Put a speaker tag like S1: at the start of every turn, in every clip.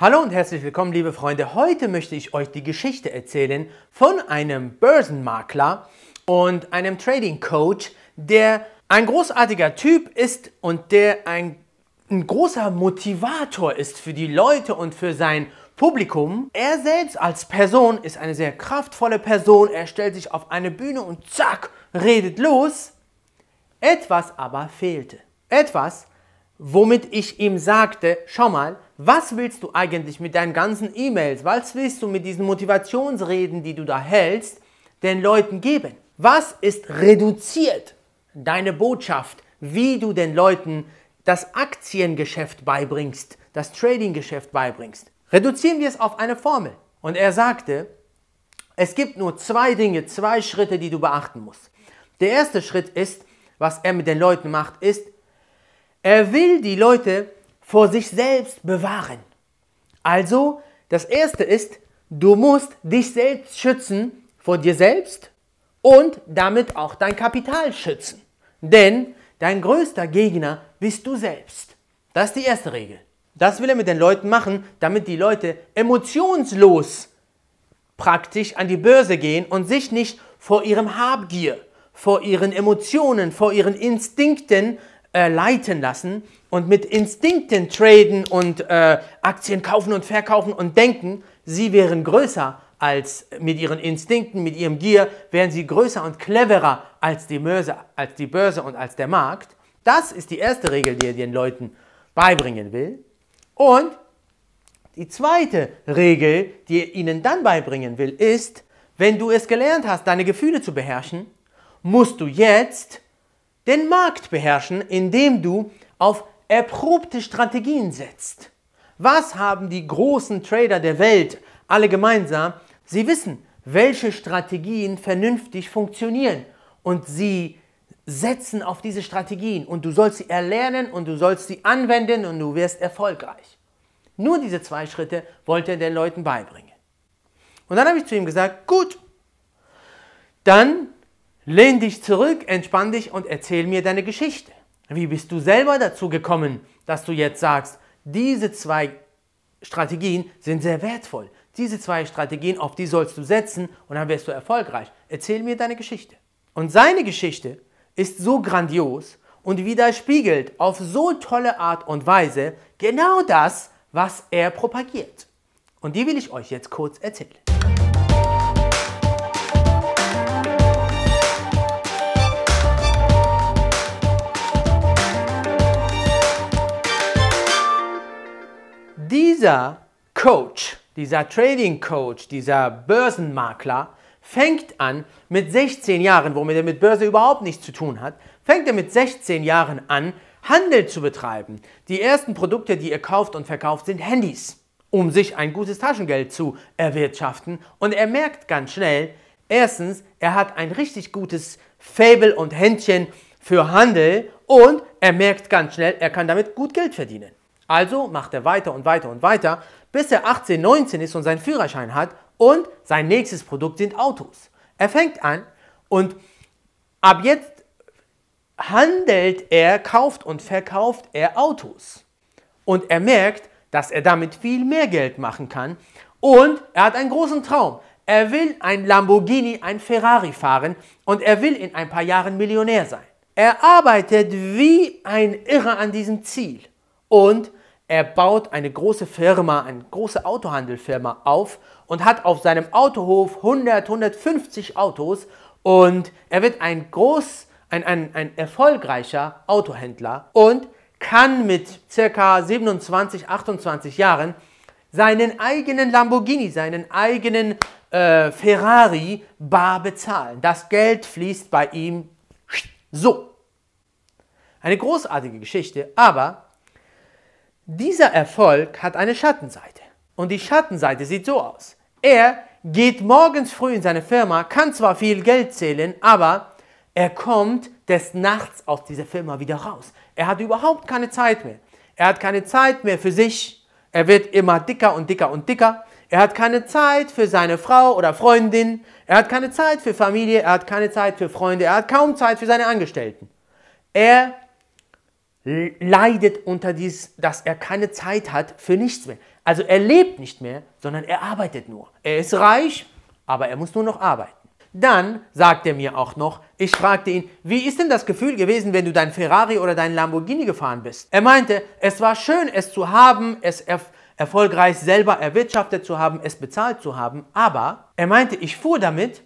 S1: Hallo und herzlich willkommen, liebe Freunde. Heute möchte ich euch die Geschichte erzählen von einem Börsenmakler und einem Trading Coach, der ein großartiger Typ ist und der ein, ein großer Motivator ist für die Leute und für sein Publikum. Er selbst als Person ist eine sehr kraftvolle Person. Er stellt sich auf eine Bühne und zack, redet los. Etwas aber fehlte. Etwas, womit ich ihm sagte, schau mal, was willst du eigentlich mit deinen ganzen E-Mails, was willst du mit diesen Motivationsreden, die du da hältst, den Leuten geben? Was ist reduziert deine Botschaft, wie du den Leuten das Aktiengeschäft beibringst, das Tradinggeschäft beibringst? Reduzieren wir es auf eine Formel. Und er sagte, es gibt nur zwei Dinge, zwei Schritte, die du beachten musst. Der erste Schritt ist, was er mit den Leuten macht, ist, er will die Leute vor sich selbst bewahren. Also, das Erste ist, du musst dich selbst schützen vor dir selbst und damit auch dein Kapital schützen. Denn dein größter Gegner bist du selbst. Das ist die erste Regel. Das will er mit den Leuten machen, damit die Leute emotionslos praktisch an die Börse gehen und sich nicht vor ihrem Habgier, vor ihren Emotionen, vor ihren Instinkten äh, leiten lassen und mit Instinkten traden und äh, Aktien kaufen und verkaufen und denken, sie wären größer als mit ihren Instinkten, mit ihrem Gier, wären sie größer und cleverer als die, Börse, als die Börse und als der Markt. Das ist die erste Regel, die er den Leuten beibringen will. Und die zweite Regel, die er ihnen dann beibringen will, ist, wenn du es gelernt hast, deine Gefühle zu beherrschen, musst du jetzt den Markt beherrschen, indem du auf erprobte Strategien setzt. Was haben die großen Trader der Welt alle gemeinsam? Sie wissen, welche Strategien vernünftig funktionieren und sie setzen auf diese Strategien und du sollst sie erlernen und du sollst sie anwenden und du wirst erfolgreich. Nur diese zwei Schritte wollte er den Leuten beibringen. Und dann habe ich zu ihm gesagt, gut, dann Lehn dich zurück, entspann dich und erzähl mir deine Geschichte. Wie bist du selber dazu gekommen, dass du jetzt sagst, diese zwei Strategien sind sehr wertvoll. Diese zwei Strategien, auf die sollst du setzen und dann wirst du erfolgreich. Erzähl mir deine Geschichte. Und seine Geschichte ist so grandios und widerspiegelt auf so tolle Art und Weise genau das, was er propagiert. Und die will ich euch jetzt kurz erzählen. dieser Coach, dieser Trading Coach, dieser Börsenmakler fängt an mit 16 Jahren, womit er mit Börse überhaupt nichts zu tun hat, fängt er mit 16 Jahren an, Handel zu betreiben. Die ersten Produkte, die er kauft und verkauft, sind Handys, um sich ein gutes Taschengeld zu erwirtschaften. Und er merkt ganz schnell, erstens, er hat ein richtig gutes Fable und Händchen für Handel und er merkt ganz schnell, er kann damit gut Geld verdienen. Also macht er weiter und weiter und weiter, bis er 18, 19 ist und seinen Führerschein hat und sein nächstes Produkt sind Autos. Er fängt an und ab jetzt handelt er, kauft und verkauft er Autos. Und er merkt, dass er damit viel mehr Geld machen kann. Und er hat einen großen Traum. Er will ein Lamborghini, ein Ferrari fahren und er will in ein paar Jahren Millionär sein. Er arbeitet wie ein Irrer an diesem Ziel. Und er baut eine große Firma, eine große Autohandelfirma auf und hat auf seinem Autohof 100, 150 Autos und er wird ein groß, ein, ein, ein erfolgreicher Autohändler und kann mit circa 27, 28 Jahren seinen eigenen Lamborghini, seinen eigenen äh, Ferrari bar bezahlen. Das Geld fließt bei ihm so. Eine großartige Geschichte, aber dieser Erfolg hat eine Schattenseite. Und die Schattenseite sieht so aus. Er geht morgens früh in seine Firma, kann zwar viel Geld zählen, aber er kommt des Nachts aus dieser Firma wieder raus. Er hat überhaupt keine Zeit mehr. Er hat keine Zeit mehr für sich. Er wird immer dicker und dicker und dicker. Er hat keine Zeit für seine Frau oder Freundin. Er hat keine Zeit für Familie. Er hat keine Zeit für Freunde. Er hat kaum Zeit für seine Angestellten. Er leidet unter dies, dass er keine Zeit hat für nichts mehr. Also er lebt nicht mehr, sondern er arbeitet nur. Er ist reich, aber er muss nur noch arbeiten. Dann sagt er mir auch noch, ich fragte ihn, wie ist denn das Gefühl gewesen, wenn du dein Ferrari oder dein Lamborghini gefahren bist? Er meinte, es war schön, es zu haben, es erf erfolgreich selber erwirtschaftet zu haben, es bezahlt zu haben, aber er meinte, ich fuhr damit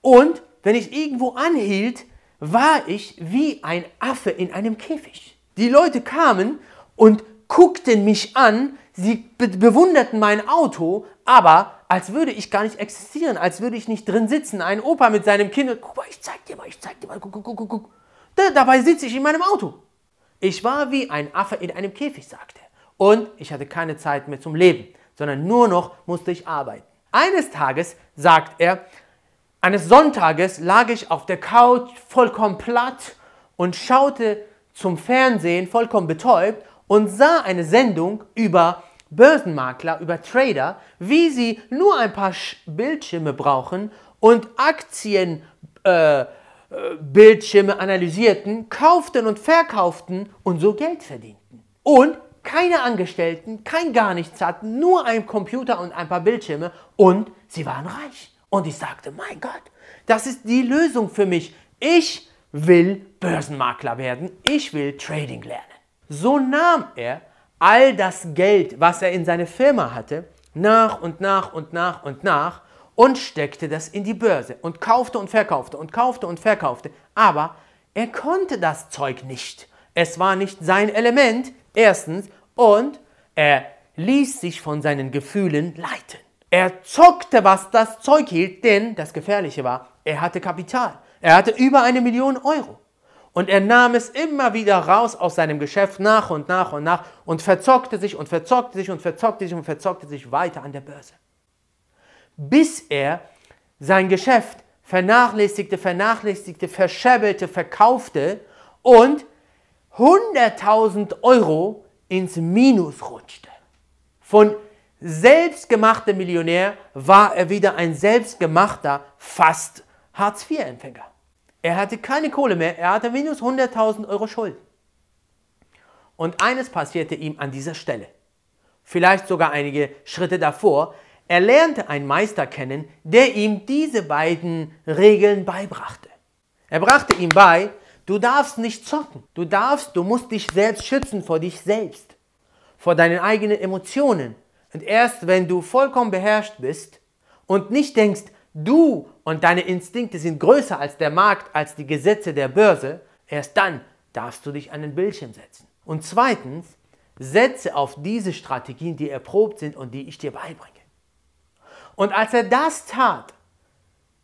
S1: und wenn ich irgendwo anhielt, war ich wie ein Affe in einem Käfig. Die Leute kamen und guckten mich an, sie be bewunderten mein Auto, aber als würde ich gar nicht existieren, als würde ich nicht drin sitzen. Ein Opa mit seinem Kind, guck mal, ich zeig dir mal, ich zeig dir mal, guck, guck, guck, guck. Da, dabei sitze ich in meinem Auto. Ich war wie ein Affe in einem Käfig, sagte er. Und ich hatte keine Zeit mehr zum Leben, sondern nur noch musste ich arbeiten. Eines Tages, sagt er, eines Sonntages lag ich auf der Couch vollkommen platt und schaute zum Fernsehen vollkommen betäubt und sah eine Sendung über Börsenmakler, über Trader, wie sie nur ein paar Bildschirme brauchen und Aktienbildschirme äh, äh analysierten, kauften und verkauften und so Geld verdienten. Und keine Angestellten, kein gar nichts hatten, nur ein Computer und ein paar Bildschirme und sie waren reich. Und ich sagte, mein Gott, das ist die Lösung für mich. Ich will Börsenmakler werden. Ich will Trading lernen. So nahm er all das Geld, was er in seine Firma hatte, nach und nach und nach und nach und steckte das in die Börse und kaufte und verkaufte und kaufte und verkaufte. Aber er konnte das Zeug nicht. Es war nicht sein Element, erstens, und er ließ sich von seinen Gefühlen leiten. Er zockte, was das Zeug hielt, denn das Gefährliche war, er hatte Kapital. Er hatte über eine Million Euro. Und er nahm es immer wieder raus aus seinem Geschäft nach und nach und nach und verzockte sich und verzockte sich und verzockte sich und verzockte sich weiter an der Börse. Bis er sein Geschäft vernachlässigte, vernachlässigte, verschäbelte, verkaufte und 100.000 Euro ins Minus rutschte. Von selbstgemachter Millionär war er wieder ein selbstgemachter, fast Hartz-IV-Empfänger. Er hatte keine Kohle mehr, er hatte minus 100.000 Euro Schuld. Und eines passierte ihm an dieser Stelle, vielleicht sogar einige Schritte davor, er lernte einen Meister kennen, der ihm diese beiden Regeln beibrachte. Er brachte ihm bei, du darfst nicht zocken, du darfst, du musst dich selbst schützen vor dich selbst, vor deinen eigenen Emotionen, und erst wenn du vollkommen beherrscht bist und nicht denkst, du und deine Instinkte sind größer als der Markt, als die Gesetze der Börse, erst dann darfst du dich an den Bildschirm setzen. Und zweitens, setze auf diese Strategien, die erprobt sind und die ich dir beibringe. Und als er das tat,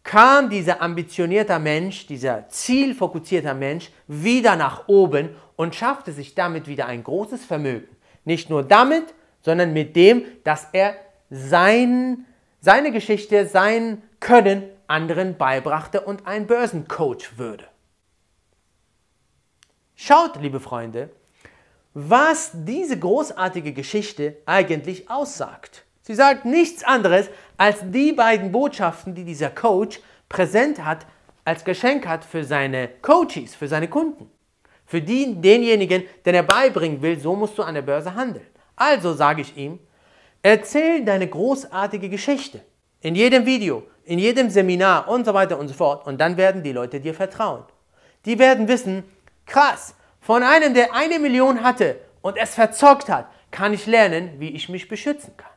S1: kam dieser ambitionierter Mensch, dieser zielfokussierter Mensch wieder nach oben und schaffte sich damit wieder ein großes Vermögen. Nicht nur damit, sondern mit dem, dass er sein, seine Geschichte, sein Können anderen beibrachte und ein Börsencoach würde. Schaut, liebe Freunde, was diese großartige Geschichte eigentlich aussagt. Sie sagt nichts anderes als die beiden Botschaften, die dieser Coach präsent hat, als Geschenk hat für seine Coaches, für seine Kunden. Für die, denjenigen, den er beibringen will, so musst du an der Börse handeln. Also sage ich ihm, erzähl deine großartige Geschichte. In jedem Video, in jedem Seminar und so weiter und so fort. Und dann werden die Leute dir vertrauen. Die werden wissen, krass, von einem, der eine Million hatte und es verzockt hat, kann ich lernen, wie ich mich beschützen kann.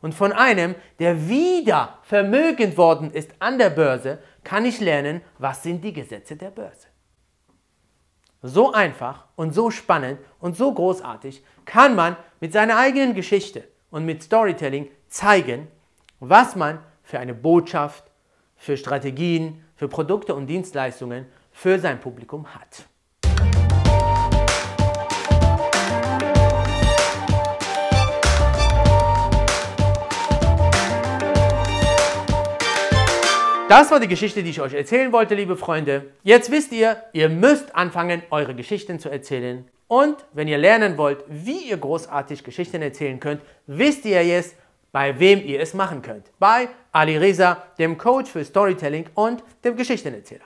S1: Und von einem, der wieder vermögend worden ist an der Börse, kann ich lernen, was sind die Gesetze der Börse. So einfach und so spannend und so großartig kann man mit seiner eigenen Geschichte und mit Storytelling zeigen, was man für eine Botschaft, für Strategien, für Produkte und Dienstleistungen für sein Publikum hat. Das war die Geschichte, die ich euch erzählen wollte, liebe Freunde. Jetzt wisst ihr, ihr müsst anfangen, eure Geschichten zu erzählen. Und wenn ihr lernen wollt, wie ihr großartig Geschichten erzählen könnt, wisst ihr jetzt, bei wem ihr es machen könnt. Bei Ali Reza, dem Coach für Storytelling und dem Geschichtenerzähler.